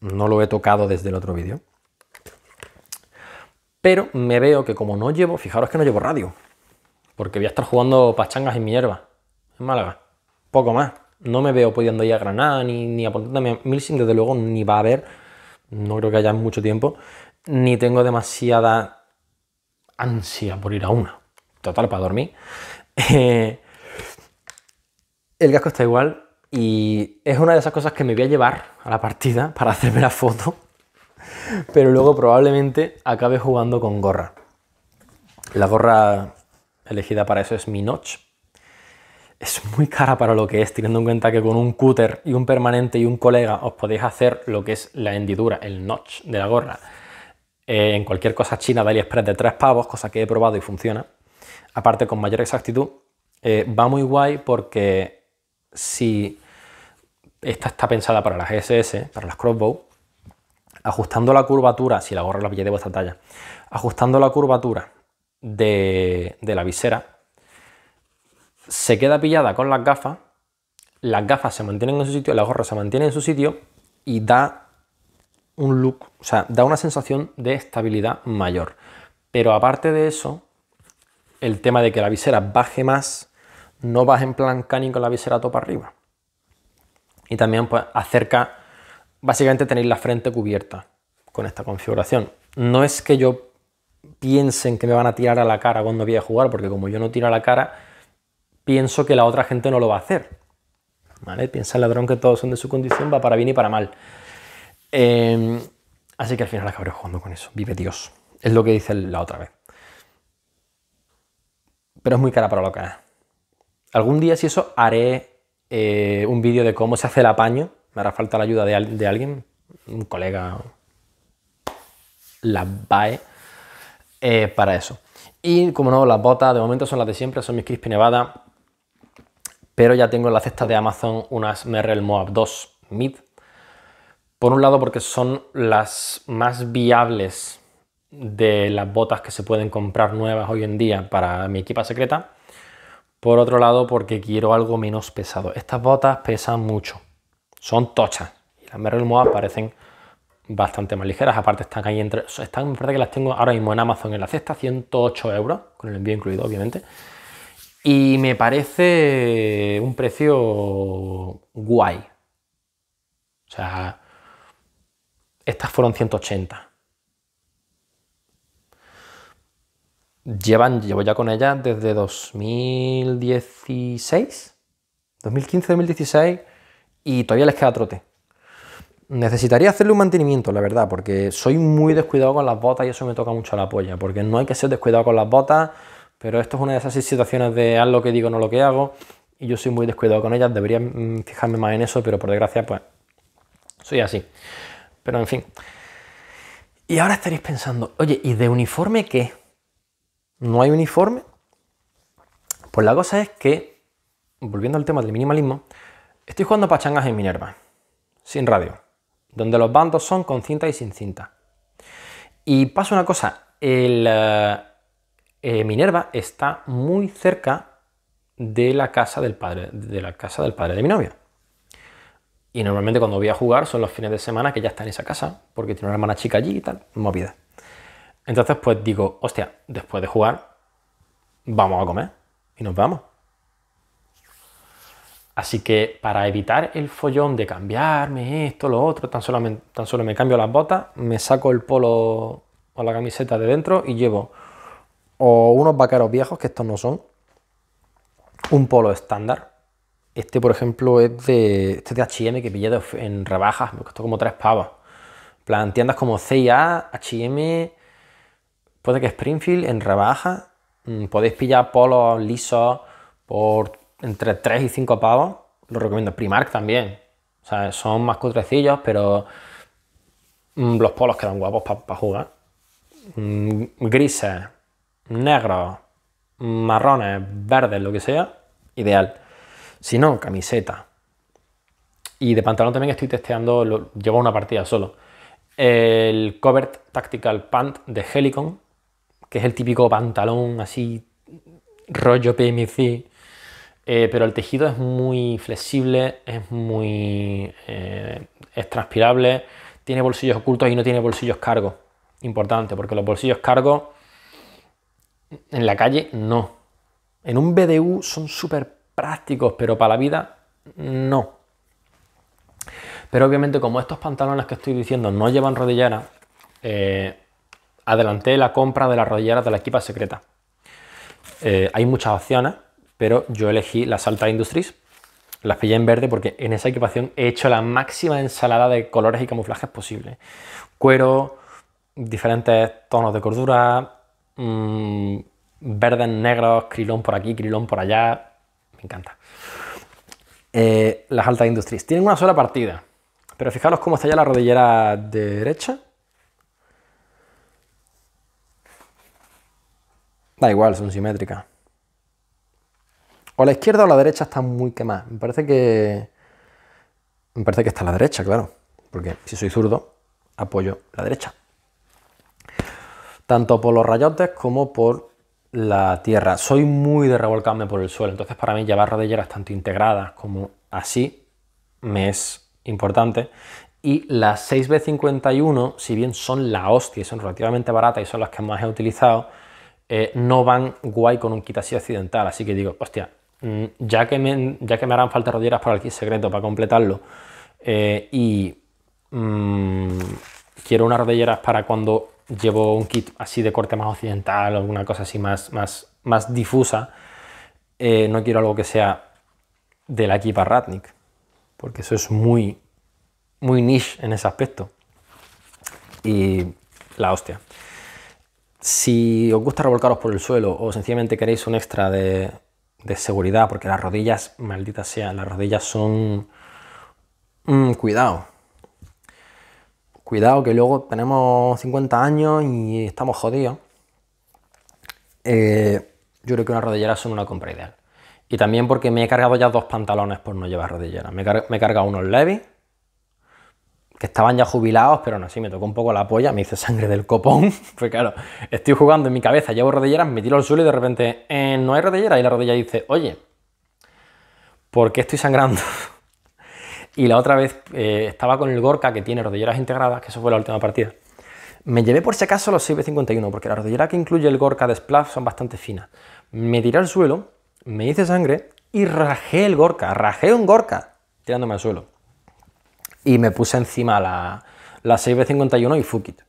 no lo he tocado desde el otro vídeo. Pero me veo que como no llevo, fijaros que no llevo radio, porque voy a estar jugando pachangas en mi hierba, en Málaga. Poco más. No me veo pudiendo ir a Granada, ni, ni apuntándome a Milsing, desde luego, ni va a haber, no creo que haya mucho tiempo, ni tengo demasiada ansia por ir a una. Total, para dormir. Eh, el casco está igual y es una de esas cosas que me voy a llevar a la partida para hacerme la foto pero luego probablemente acabe jugando con gorra. La gorra elegida para eso es mi notch Es muy cara para lo que es, teniendo en cuenta que con un cúter y un permanente y un colega os podéis hacer lo que es la hendidura, el notch de la gorra. Eh, en cualquier cosa china de AliExpress de tres pavos, cosa que he probado y funciona. Aparte, con mayor exactitud, eh, va muy guay porque si esta está pensada para las SS, para las crossbow, ajustando la curvatura, si la gorra la pillé de vuestra talla, ajustando la curvatura de, la visera, se queda pillada con las gafas, las gafas se mantienen en su sitio, la gorra se mantiene en su sitio y da un look, o sea, da una sensación de estabilidad mayor. Pero aparte de eso, el tema de que la visera baje más, no baje en plan cani con la visera topa arriba. Y también pues acerca básicamente tenéis la frente cubierta con esta configuración. No es que yo piensen que me van a tirar a la cara cuando voy a jugar, porque como yo no tiro a la cara, pienso que la otra gente no lo va a hacer. Piensa el ladrón que todos son de su condición, va para bien y para mal. Em, así que al final acabaré jugando con eso. Vive Dios. Es lo que dice la otra vez. Pero es muy cara para lo que es. Algún día, si eso, haré eh, un vídeo de cómo se hace el apaño me hará falta la ayuda de, alguien, un colega, la BAE, eh, para eso. Y como no, las botas de momento son las de siempre, son mis Crispy Nevada, pero ya tengo en la cesta de Amazon unas Merrell Moab 2 Mid. Por un lado porque son las más viables de las botas que se pueden comprar nuevas hoy en día para mi equipa secreta. Por otro lado porque quiero algo menos pesado. Estas botas pesan mucho son tochas. Y las Merrell Moab parecen bastante más ligeras. Aparte están ahí entre... Están, me parece que las tengo ahora mismo en Amazon en la cesta, 108 euros, con el envío incluido, obviamente. Y me parece un precio guay. O sea, estas fueron 180. Llevan, llevo ya con ellas desde 2016, 2015-2016 y todavía les queda trote. Necesitaría hacerle un mantenimiento, la verdad, porque soy muy descuidado con las botas y eso me toca mucho la polla, porque no hay que ser descuidado con las botas, pero esto es una de esas situaciones de haz lo que digo, no lo que hago, y yo soy muy descuidado con ellas, debería mm, fijarme más en eso, pero por desgracia, pues, soy así. Pero en fin. Y ahora estaréis pensando, oye, ¿y de uniforme qué? ¿No hay uniforme? Pues la cosa es que, volviendo al tema del minimalismo, Estoy jugando pachangas en Minerva, sin radio, donde los bandos son con cinta y sin cinta. Y pasa una cosa, el, eh, eh, Minerva está muy cerca de la casa del padre, de la casa del padre de mi novia. Y normalmente cuando voy a jugar son los fines de semana que ya está en esa casa, porque tiene una hermana chica allí y tal, movida. Entonces pues digo, hostia, después de jugar, vamos a comer y nos vamos. Así que para evitar el follón de cambiarme esto, lo otro, tan, tan solo me cambio las botas, me saco el polo o la camiseta de dentro y llevo o unos vaqueros viejos, que estos no son, un polo estándar. Este, por ejemplo, es de, este HM que pillé en rebajas, me costó como tres pavos. plan, tiendas como CIA, HM, puede que Springfield, en rebaja. Mm, podéis pillar polos lisos por entre 3 y 5 pavos, lo recomiendo. Primark también. O sea, son más cutrecillos, pero mm, los polos quedan guapos para jugar. Mm, grises, negros, marrones, verdes, lo que sea, ideal. Si no, camiseta. Y de pantalón también estoy testeando, lo, llevo una partida solo. El Covert Tactical Pant de Helicon, que es el típico pantalón así rollo PMC eh, pero el tejido es muy flexible, es muy eh, es transpirable, tiene bolsillos ocultos y no tiene bolsillos cargos. Importante, porque los bolsillos cargos en la calle no. En un BDU son súper prácticos, pero para la vida no. Pero obviamente como estos pantalones que estoy diciendo no llevan rodillera, eh, adelanté la compra de las rodilleras de la equipa secreta. hay muchas opciones, pero yo elegí las Alta Industries, las pillé en verde porque en esa equipación he hecho la máxima ensalada de colores y camuflajes posible. Cuero, diferentes tonos de cordura, mm, verdes, negros, crilón por aquí, crilón por allá, me encanta. Eh, las Alta industries. Tienen una sola partida, pero fijaros cómo está ya la rodillera derecha. Da igual, son simétricas. O la izquierda o la derecha están muy quemadas. Me parece que. Me parece que está la derecha, claro. Porque si soy zurdo, apoyo la derecha. Tanto por los rayotes como por la tierra. Soy muy de revolcarme por el suelo. Entonces, para mí, llevar rodilleras tanto integradas como así me es importante. Y las 6B51, si bien son la hostia son relativamente baratas y son las que más he utilizado, eh, no van guay con un kit así accidental. Así que digo, hostia, Mm, ya que, me, ya que me harán falta rodilleras para el kit secreto, para completarlo, eh, y mm, quiero unas rodilleras para cuando llevo un kit así de corte más occidental o alguna cosa así más, más, más difusa, eh, no quiero algo que sea de la equipa Ratnik, porque eso es muy, muy niche en ese aspecto. Y la hostia. Si os gusta revolcaros por el suelo o sencillamente queréis un extra de, de seguridad, porque las rodillas, malditas sea, las rodillas son... Mm, cuidado. Cuidado que luego tenemos 50 años y estamos jodidos. Eh, yo creo que unas rodilleras son una compra ideal. Y también porque me he cargado ya dos pantalones por no llevar rodilleras. Me, he cargado unos Levis que estaban ya jubilados, pero no, sí, me tocó un poco la polla, me hice sangre del copón. pues claro, estoy jugando en mi cabeza, llevo rodilleras, me tiro al suelo y de repente, eh, no hay rodillera. Y la rodilla dice, oye, ¿por qué estoy sangrando? y la otra vez eh, estaba con el Gorka, que tiene rodilleras integradas, que eso fue la última partida. Me llevé por si acaso los 6 51 porque la rodillera que incluye el Gorka de Splash son bastante finas. Me tiré al suelo, me hice sangre y rajé el Gorka, rajé un Gorka tirándome al suelo y me puse encima la, la 6B51 y Fukit.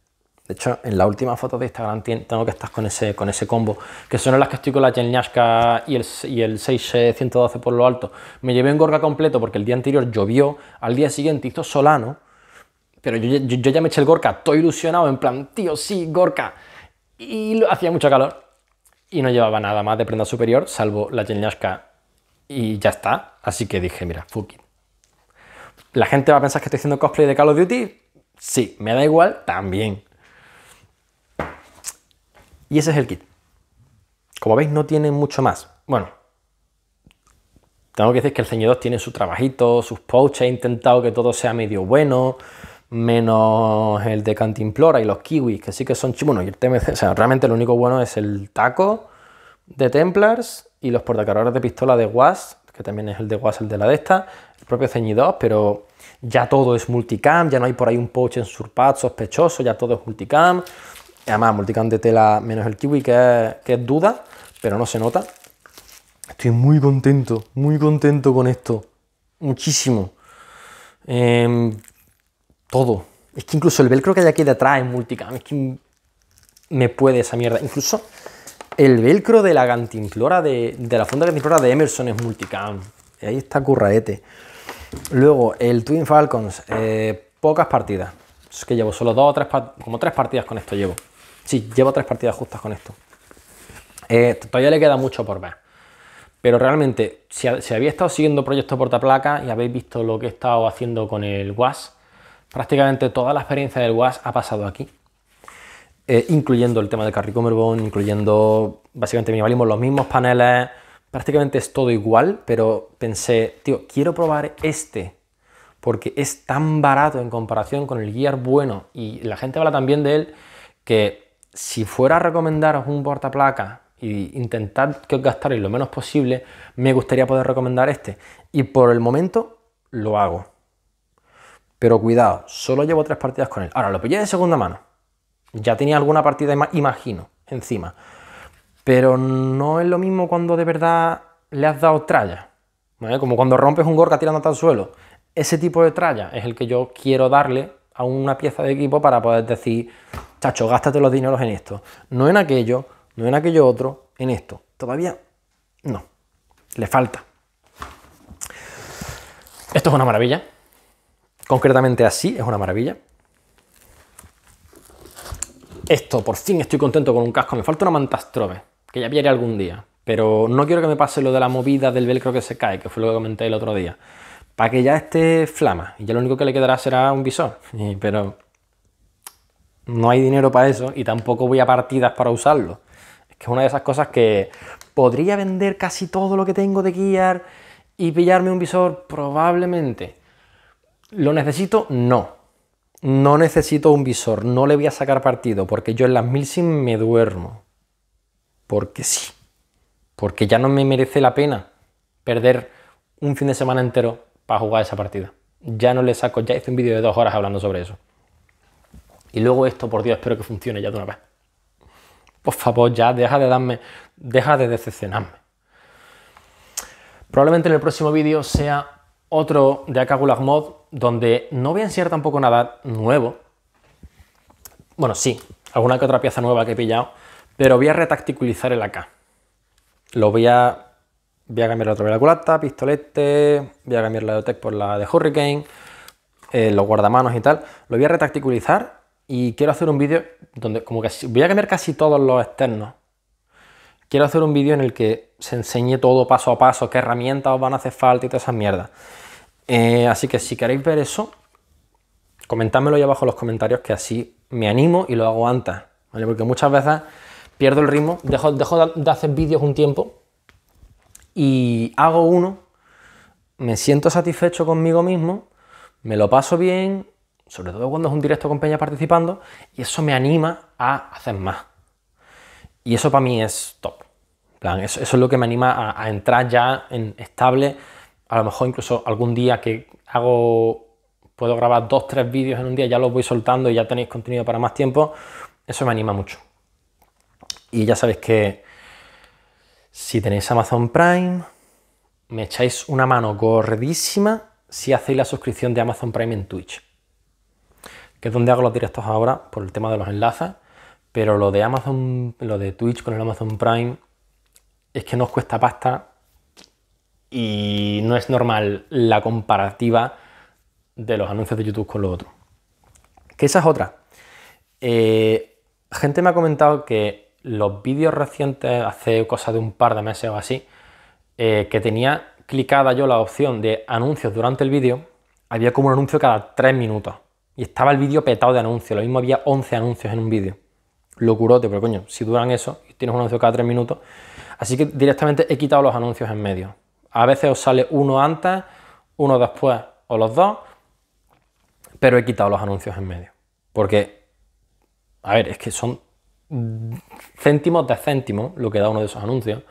De hecho, en la última foto de Instagram tengo que estar con ese, con ese combo, que son las que estoy con la Jelnyashka y el, y el 112 por lo alto. Me llevé un gorga completo porque el día anterior llovió, al día siguiente hizo solano, pero yo, yo, ya me eché el gorka, estoy ilusionado, en plan, tío, sí, gorka. Y hacía mucho calor y no llevaba nada más de prenda superior, salvo la Jelnyashka y ya está. Así que dije, mira, fuck ¿La gente va a pensar que estoy haciendo cosplay de Call of Duty? Sí, me da igual también. Y ese es el kit. Como veis, no tiene mucho más. Bueno, tengo que decir que el Zeny2 tiene su trabajito, sus pouches. He intentado que todo sea medio bueno, menos el de Cantimplora y los kiwis, que sí que son chimonos y el o sea, realmente lo único bueno es el taco de Templars y los portacarreras de pistola de Was, que también es el de Was, el de la de esta, Propios propio pero ya todo es multicam, ya no hay por ahí un poche en surpad sospechoso, ya todo es multicam. Además, multicam de tela menos el kiwi, que es, duda, pero no se nota. Estoy muy contento, muy contento con esto. Muchísimo. Em, todo. Es que incluso el velcro que hay aquí detrás es multicam. Es que me puede esa mierda. Incluso el velcro de la cantimplora de, de la funda de de Emerson es multicam. ahí está curraete. Luego, el Twin Falcons, eh, pocas partidas. Es que llevo solo dos o tres, como tres partidas con esto llevo. Sí, llevo tres partidas justas con esto. Eh, todavía le queda mucho por ver. Pero realmente, si, habéis estado siguiendo Proyecto Portaplaca y habéis visto lo que he estado haciendo con el WAS, prácticamente toda la experiencia del WAS ha pasado aquí. Eh, incluyendo el tema de carry Cumberbone, incluyendo básicamente minimalismo, los mismos paneles, prácticamente es todo igual, pero pensé, tío, quiero probar este porque es tan barato en comparación con el Gear bueno y la gente habla también de él que si fuera a recomendaros un portaplaca e intentar que os gastaréis lo menos posible, me gustaría poder recomendar este y por el momento lo hago. Pero cuidado, solo llevo tres partidas con él. Ahora, lo pillé de segunda mano. Ya tenía alguna partida, imagino, encima. Pero no es lo mismo cuando de verdad le has dado tralla. Como cuando rompes un gorka tirándote al suelo. Ese tipo de tralla es el que yo quiero darle a una pieza de equipo para poder decir, chacho, gástate los dineros en esto. No en aquello, no en aquello otro, en esto. Todavía no. Le falta. Esto es una maravilla. Concretamente así, es una maravilla. Esto, por fin estoy contento con un casco. Me falta una manta que ya pillaré algún día. Pero no quiero que me pase lo de la movida del velcro que se cae, que fue lo que comenté el otro día. Para que ya esté flama. Y ya lo único que le quedará será un visor. Pero no hay dinero para eso y tampoco voy a partidas para usarlo. Es que es una de esas cosas que podría vender casi todo lo que tengo de guiar? y pillarme un visor probablemente. ¿Lo necesito? No. No necesito un visor, no le voy a sacar partido porque yo en las sin me duermo porque sí, porque ya no me merece la pena perder un fin de semana entero para jugar esa partida. Ya no le saco, ya hice un vídeo de dos horas hablando sobre eso. Y luego esto, por Dios, espero que funcione ya de una vez. Por favor, ya deja de darme, deja de decepcionarme. Probablemente en el próximo vídeo sea otro de Akagulag Mod, donde no voy a enseñar tampoco nada nuevo. Bueno, sí, alguna que otra pieza nueva que he pillado, pero voy a retacticulizar el AK. Lo voy a... Voy a cambiar otra vez la culata, pistolete, voy a cambiar la de por la de Hurricane, eh, los guardamanos y tal. Lo voy a retacticulizar y quiero hacer un vídeo donde como que voy a cambiar casi todos los externos. Quiero hacer un vídeo en el que se enseñe todo paso a paso, qué herramientas os van a hacer falta y todas esas mierdas. Eh, así que si queréis ver eso, comentádmelo ahí abajo en los comentarios que así me animo y lo hago antes. ¿vale? Porque muchas veces pierdo el ritmo, dejo, de hacer vídeos un tiempo y hago uno, me siento satisfecho conmigo mismo, me lo paso bien, sobre todo cuando es un directo con Peña participando, y eso me anima a hacer más. Y eso para mí es top. eso, es lo que me anima a, a, entrar ya en estable. A lo mejor incluso algún día que hago, puedo grabar dos, tres vídeos en un día, ya los voy soltando y ya tenéis contenido para más tiempo. Eso me anima mucho. Y ya sabéis que si tenéis Amazon Prime, me echáis una mano gordísima si hacéis la suscripción de Amazon Prime en Twitch, que es donde hago los directos ahora por el tema de los enlaces, pero lo de Amazon, lo de Twitch con el Amazon Prime es que no os cuesta pasta y no es normal la comparativa de los anuncios de YouTube con lo otro. Que esa es otra. Eh, gente me ha comentado que los vídeos recientes, hace cosa de un par de meses o así, eh, que tenía clicada yo la opción de anuncios durante el vídeo, había como un anuncio cada tres minutos. Y estaba el vídeo petado de anuncios. Lo mismo había 11 anuncios en un vídeo. Locurote, pero coño, si duran eso y tienes un anuncio cada tres minutos. Así que directamente he quitado los anuncios en medio. A veces os sale uno antes, uno después o los dos, pero he quitado los anuncios en medio. Porque, a ver, es que son céntimos de céntimos lo que da uno de esos anuncios.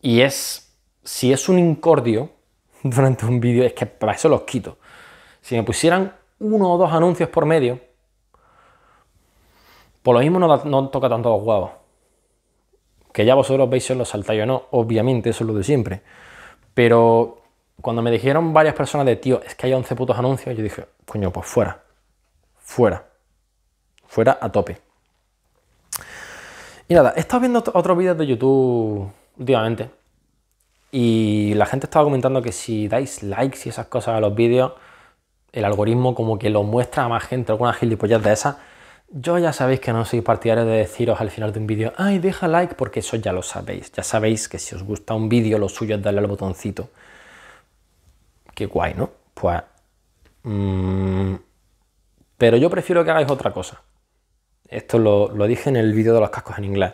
Y es, si es un incordio durante un vídeo, es que para eso los quito. Si me pusieran uno o dos anuncios por medio, por lo mismo no, toca tanto los huevos. Que ya vosotros veis si os lo saltáis o no, obviamente, eso es lo de siempre. Pero cuando me dijeron varias personas de, tío, es que hay 11 putos anuncios, yo dije, coño, pues fuera, fuera, fuera a tope. Y nada, he estado viendo otros vídeos de YouTube últimamente. Y la gente estaba comentando que si dais likes y esas cosas a los vídeos, el algoritmo como que lo muestra a más gente, alguna gilipollas de esas. Yo ya sabéis que no soy partidario de deciros al final de un vídeo, ay, deja like, porque eso ya lo sabéis. Ya sabéis que si os gusta un vídeo, lo suyo es darle al botoncito. Qué guay, ¿no? Pues... Mm, pero yo prefiero que hagáis otra cosa. Esto lo, dije en el vídeo de los cascos en inglés.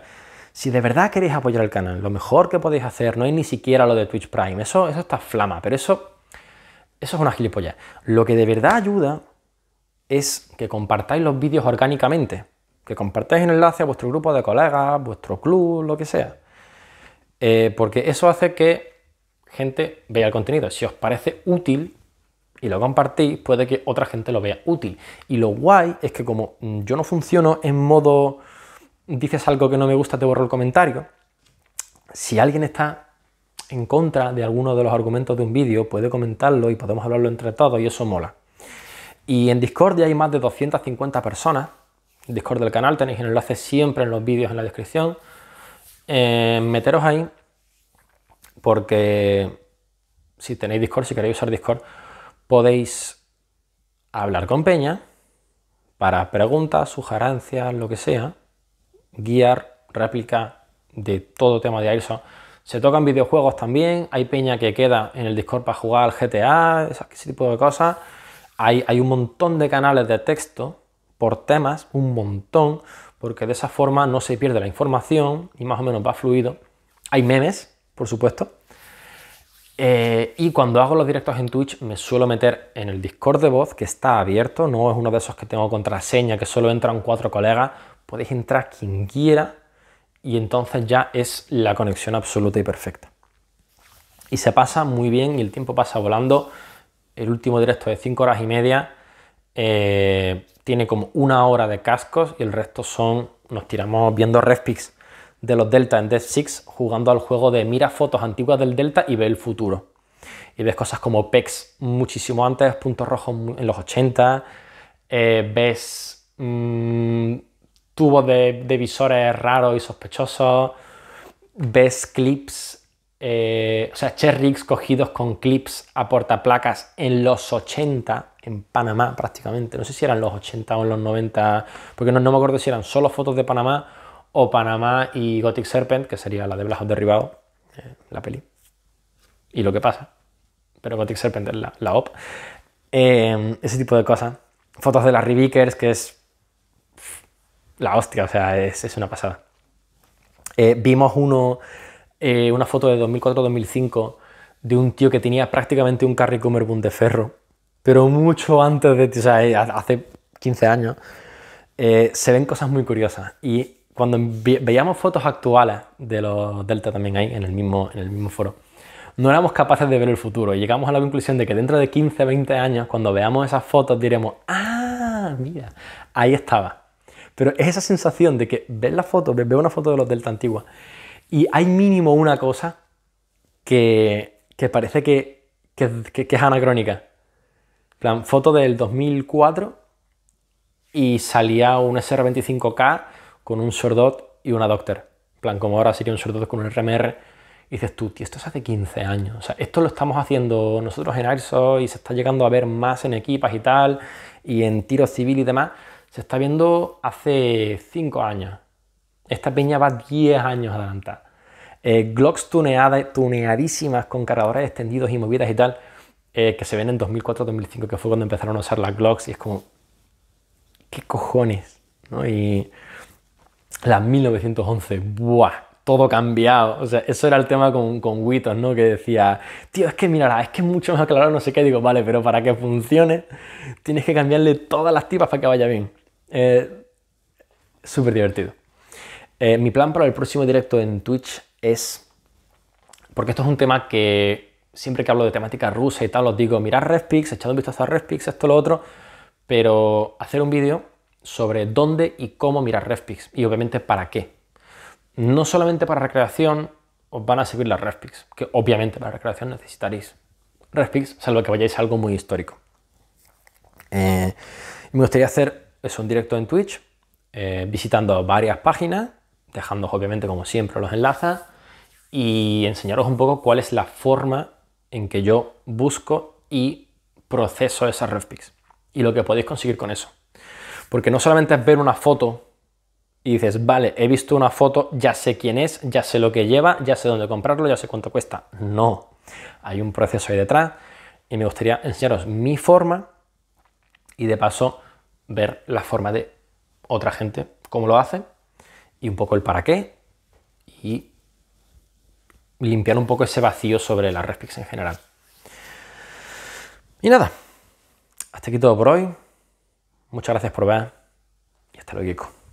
Si de verdad queréis apoyar el canal, lo mejor que podéis hacer no es ni siquiera lo de Twitch Prime. Eso, eso está flama, pero eso, eso es una gilipollas. Lo que de verdad ayuda es que compartáis los vídeos orgánicamente. Que compartáis el enlace a vuestro grupo de colegas, vuestro club, lo que sea. Eh, porque eso hace que gente vea el contenido. Si os parece útil, y lo compartís, puede que otra gente lo vea útil. Y lo guay es que como mm, yo no funciono en modo dices algo que no me gusta, te borro el comentario, si alguien está en contra de alguno de los argumentos de un vídeo, puede comentarlo y podemos hablarlo entre todos y eso mola. Y en Discord ya hay más de 250 personas. En Discord del canal tenéis el enlace siempre en los vídeos en la descripción. Eh, meteros ahí porque si tenéis Discord, si queréis usar Discord, podéis hablar con Peña para preguntas, sugerencias, lo que sea, guiar, réplica de todo tema de Airsoft. Se tocan videojuegos también, hay Peña que queda en el Discord para jugar al GTA, ese tipo de cosas. hay un montón de canales de texto por temas, un montón, porque de esa forma no se pierde la información y más o menos va fluido. Hay memes, por supuesto. Eh, y cuando hago los directos en Twitch me suelo meter en el Discord de voz que está abierto, no es uno de esos que tengo contraseña, que solo entran cuatro colegas, podéis entrar quien quiera y entonces ya es la conexión absoluta y perfecta. Y se pasa muy bien y el tiempo pasa volando. El último directo de 5 horas y media eh, tiene como una hora de cascos y el resto son, nos tiramos viendo respics de los Delta en Death Six jugando al juego de mira fotos antiguas del Delta y ve el futuro. Y ves cosas como PEX muchísimo antes, puntos rojos en los 80, eh, ves mm, tubos de, visores raros y sospechosos, ves clips, eh, o sea, cherryx cogidos con clips a portaplacas en los 80, en Panamá prácticamente, no sé si eran los 80 o en los 90, porque no me acuerdo si eran solo fotos de Panamá o Panamá y Gothic Serpent, que sería la de Blajos derribado, eh, la peli. Y lo que pasa. Pero Gothic Serpent es la, op. Em, ese tipo de cosas. Fotos de las Revikers, que es la hostia, o sea, es, una pasada. Eh, vimos uno, eh, una foto de 2004-2005 de un tío que tenía prácticamente un Carrie Cummerbund de ferro, pero mucho antes de, o sea, hace 15 años. se ven cosas muy curiosas y cuando veíamos fotos actuales de los delta también ahí en el mismo, en el mismo foro, no éramos capaces de ver el futuro. Y llegamos a la conclusión de que dentro de 15, 20 años, cuando veamos esas fotos, diremos, ah, mira, ahí estaba. Pero es esa sensación de que ves la foto, ves una foto de los delta antigua y hay mínimo una cosa que, parece que, que, es anacrónica. plan, foto del 2004 y salía un SR25K con un Sordot y una Doctor. plan, como ahora sería un Sordot con un RMR. Y dices tú, tío, esto es hace 15 años. O sea, esto lo estamos haciendo nosotros en Airsoft y se está llegando a ver más en equipas y tal, y en tiro civil y demás. Se está viendo hace 5 años. Esta peña va 10 años adelantada. Eh, Glocks tuneadísimas con cargadores extendidos y movidas y tal, eh, que se ven en 2004-2005, que fue cuando empezaron a usar las Glocks, y es como, ¿qué cojones? Y las 1911, ¡buah! Todo cambiado. O sea, eso era el tema con, con ¿no? Que decía, tío, es que mira, es que es mucho más aclarado, no sé qué. Digo, vale, pero para que funcione, tienes que cambiarle todas las tipas para que vaya bien. Eh, súper divertido. Eh, mi plan para el próximo directo en Twitch es. Porque esto es un tema que siempre que hablo de temática rusa y tal, os digo, mirad Redpix, echad un vistazo a Redpix, esto, lo otro. Pero hacer un vídeo sobre dónde y cómo mirar RefPix y obviamente para qué. No solamente para recreación os van a servir las RefPix, que obviamente para recreación necesitaréis RefPix, salvo que vayáis a algo muy histórico. Eh, me gustaría hacer eso un directo en Twitch, eh, visitando varias páginas, dejando obviamente como siempre los enlaces y enseñaros un poco cuál es la forma en que yo busco y proceso esas RefPix y lo que podéis conseguir con eso. Porque no solamente es ver una foto y dices, vale, he visto una foto, ya sé quién es, ya sé lo que lleva, ya sé dónde comprarlo, ya sé cuánto cuesta. No, hay un proceso ahí detrás y me gustaría enseñaros mi forma y de paso ver la forma de otra gente, cómo lo hace y un poco el para qué y limpiar un poco ese vacío sobre las Respix en general. Y nada, hasta aquí todo por hoy. Muchas gracias por ver y hasta luego, Kiko.